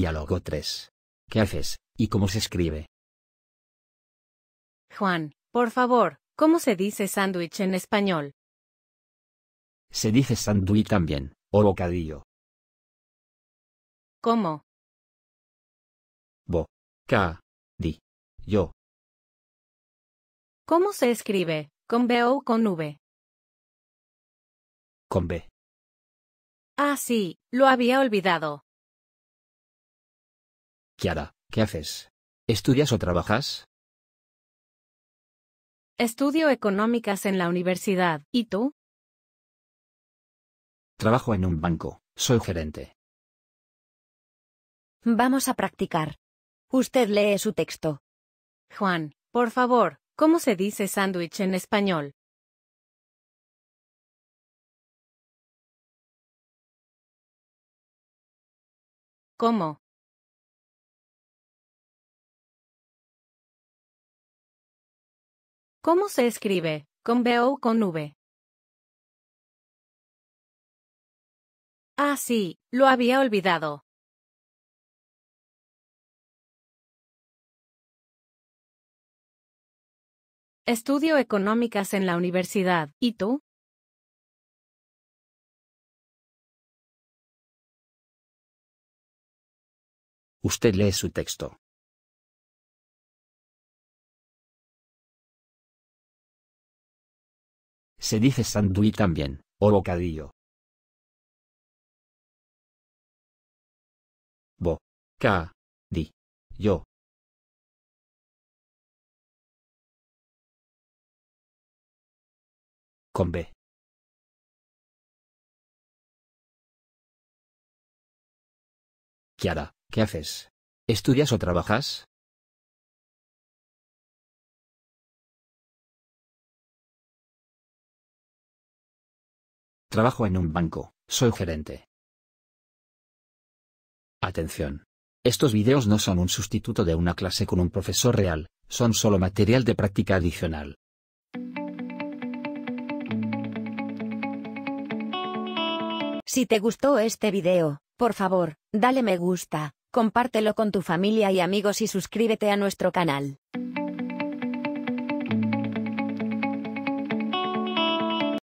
Diálogo 3. ¿Qué haces, y cómo se escribe? Juan, por favor, ¿cómo se dice sándwich en español? Se dice sándwich también, o bocadillo. ¿Cómo? Bo. K. Di. Yo. ¿Cómo se escribe? ¿Con B o con V? Con B. Ah, sí, lo había olvidado. Kiara, ¿qué haces? ¿Estudias o trabajas? Estudio económicas en la universidad. ¿Y tú? Trabajo en un banco. Soy gerente. Vamos a practicar. Usted lee su texto. Juan, por favor, ¿cómo se dice sándwich en español? ¿Cómo? ¿Cómo se escribe? ¿Con B o con V? Ah, sí, lo había olvidado. Estudio económicas en la universidad. ¿Y tú? Usted lee su texto. Se dice sándwich también, o bocadillo. Bo. ca Di. Yo. Con B. Kiara, ¿qué haces? ¿Estudias o trabajas? Trabajo en un banco, soy gerente. Atención. Estos videos no son un sustituto de una clase con un profesor real, son solo material de práctica adicional. Si te gustó este video, por favor, dale me gusta, compártelo con tu familia y amigos y suscríbete a nuestro canal.